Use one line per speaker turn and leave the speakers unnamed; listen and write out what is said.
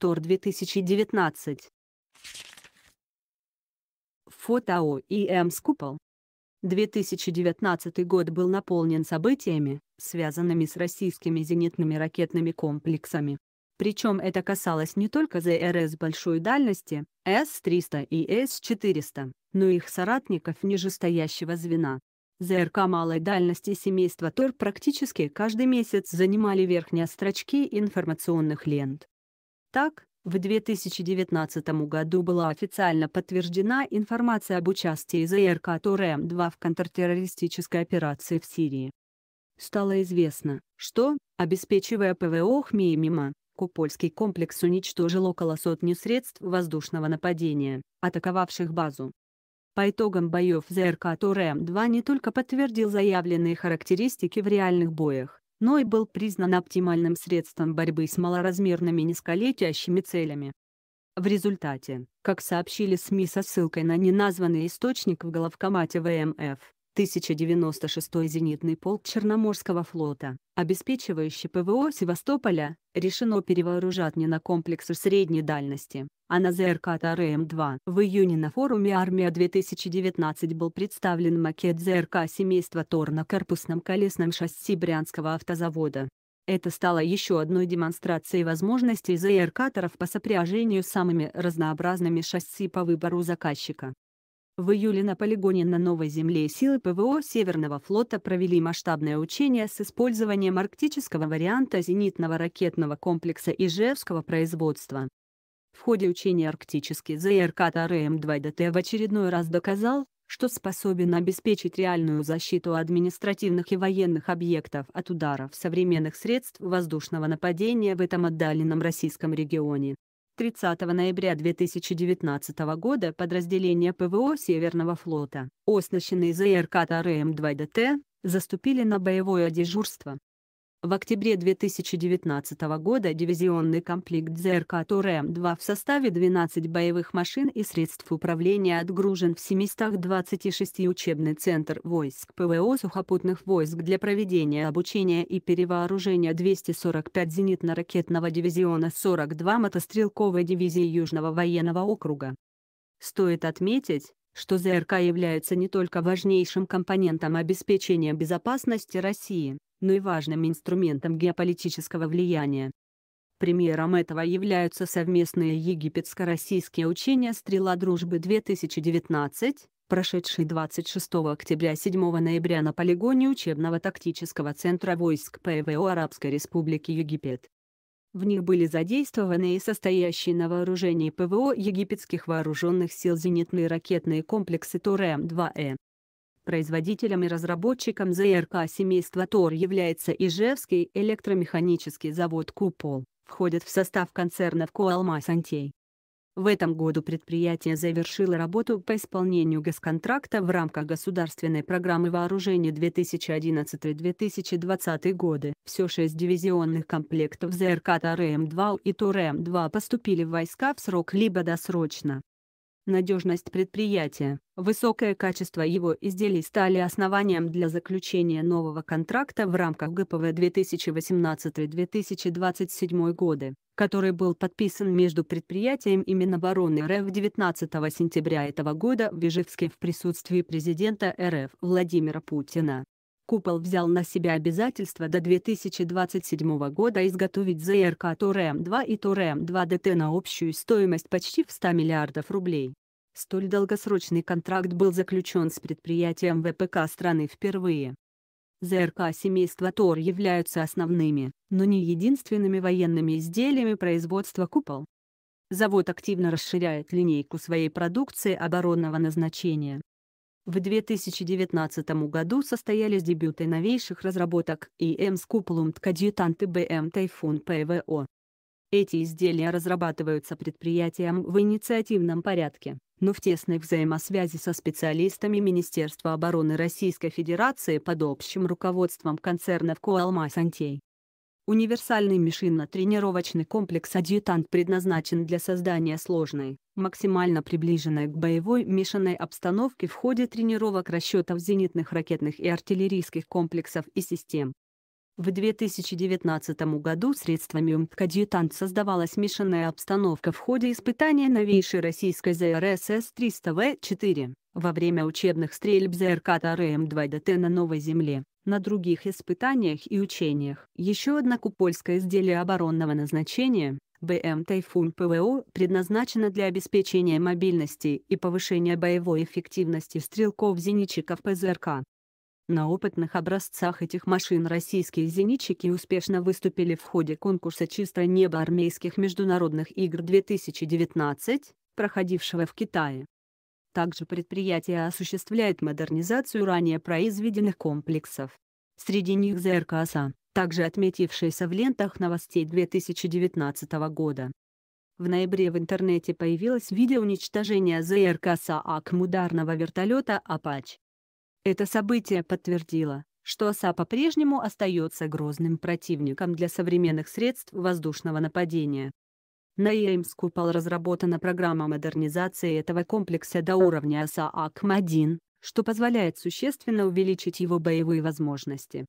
ТОР-2019. Фото АО Эмскупол. 2019 год был наполнен событиями, связанными с российскими зенитными ракетными комплексами. Причем это касалось не только ЗРС большой дальности, С-300 и С-400, но и их соратников нижестоящего звена. ЗРК малой дальности семейства ТОР практически каждый месяц занимали верхние строчки информационных лент. Так, в 2019 году была официально подтверждена информация об участии ЗРК ТОРМ-2 в контртеррористической операции в Сирии. Стало известно, что, обеспечивая ПВО Хмеймима, Купольский комплекс уничтожил около сотни средств воздушного нападения, атаковавших базу. По итогам боев ЗРК ТОРМ-2 не только подтвердил заявленные характеристики в реальных боях, но и был признан оптимальным средством борьбы с малоразмерными низколетящими целями. В результате, как сообщили СМИ со ссылкой на неназванный источник в головкомате ВМФ, 1096-й зенитный полк Черноморского флота, обеспечивающий ПВО Севастополя, решено перевооружать не на комплексы средней дальности, а на ЗРК ТРМ-2. Эм В июне на форуме «Армия-2019» был представлен макет ЗРК семейства ТОР на корпусном колесном шасси Брянского автозавода. Это стало еще одной демонстрацией возможностей зрк ЗРКаторов по сопряжению с самыми разнообразными шасси по выбору заказчика. В июле на полигоне на Новой Земле силы ПВО Северного флота провели масштабное учение с использованием арктического варианта зенитного ракетного комплекса Ижевского производства. В ходе учения арктический ЗРК ТРМ-2ДТ эм в очередной раз доказал, что способен обеспечить реальную защиту административных и военных объектов от ударов современных средств воздушного нападения в этом отдаленном российском регионе. 30 ноября 2019 года подразделения ПВО Северного флота, оснащенные ЗРК ТРМ-2ДТ, заступили на боевое дежурство. В октябре 2019 года дивизионный комплект ЗРК ТУРМ-2 в составе 12 боевых машин и средств управления отгружен в 726 учебный центр войск ПВО сухопутных войск для проведения обучения и перевооружения 245 зенитно-ракетного дивизиона 42 мотострелковой дивизии Южного военного округа. Стоит отметить, что ЗРК является не только важнейшим компонентом обеспечения безопасности России, но и важным инструментом геополитического влияния. Примером этого являются совместные египетско-российские учения «Стрела дружбы-2019», прошедшие 26 октября-7 ноября на полигоне учебного тактического центра войск ПВО Арабской Республики Египет. В них были задействованы и состоящие на вооружении ПВО египетских вооруженных сил зенитные ракетные комплексы ТОР-М2Э. Производителем и разработчиком ЗРК семейства ТОР является Ижевский электромеханический завод «Купол», входит в состав концерна «Коалма Сантей». В этом году предприятие завершило работу по исполнению госконтракта в рамках государственной программы вооружения 2011-2020 годы. Все шесть дивизионных комплектов ЗРК ТРМ-2 эм и трм эм 2 поступили в войска в срок либо досрочно, надежность предприятия, высокое качество его изделий стали основанием для заключения нового контракта в рамках ГПВ 2018-2027 годы, который был подписан между предприятием и Минобороны РФ 19 сентября этого года в Ижевске в присутствии президента РФ Владимира Путина. Купол взял на себя обязательство до 2027 года изготовить ЗРК ТОРМ-2 и ТОРМ-2ДТ на общую стоимость почти в 100 миллиардов рублей. Столь долгосрочный контракт был заключен с предприятием ВПК страны впервые. ЗРК семейства ТОР являются основными, но не единственными военными изделиями производства «Купол». Завод активно расширяет линейку своей продукции оборонного назначения, в 2019 году состоялись дебюты новейших разработок EM Scooplumt Кадьютант и BM Typhoon PVO. Эти изделия разрабатываются предприятием в инициативном порядке, но в тесной взаимосвязи со специалистами Министерства обороны Российской Федерации под общим руководством концернов Коалма Сантей. Универсальный мишинно-тренировочный комплекс «Адъютант» предназначен для создания сложной, максимально приближенной к боевой мишенной обстановке в ходе тренировок расчетов зенитных ракетных и артиллерийских комплексов и систем. В 2019 году средствами УМТК «Адъютант» создавалась мишенная обстановка в ходе испытания новейшей российской ЗРСС 300В-4 во время учебных стрельб ЗРК ТРМ-2ДТ на Новой Земле на других испытаниях и учениях. Еще одно купольское изделие оборонного назначения, БМ «Тайфун ПВО» предназначено для обеспечения мобильности и повышения боевой эффективности стрелков-зенитчиков ПЗРК. На опытных образцах этих машин российские зенитчики успешно выступили в ходе конкурса «Чистое небо армейских международных игр 2019», проходившего в Китае. Также предприятие осуществляет модернизацию ранее произведенных комплексов. Среди них ЗРК ЗРКСА, также отметившийся в лентах новостей 2019 года. В ноябре в интернете появилось видео уничтожения ЗРК ЗРКСА акмударного вертолета «Апач». Это событие подтвердило, что ОСА по-прежнему остается грозным противником для современных средств воздушного нападения. На ЕМС «Купол» разработана программа модернизации этого комплекса до уровня СААКМ-1, что позволяет существенно увеличить его боевые возможности.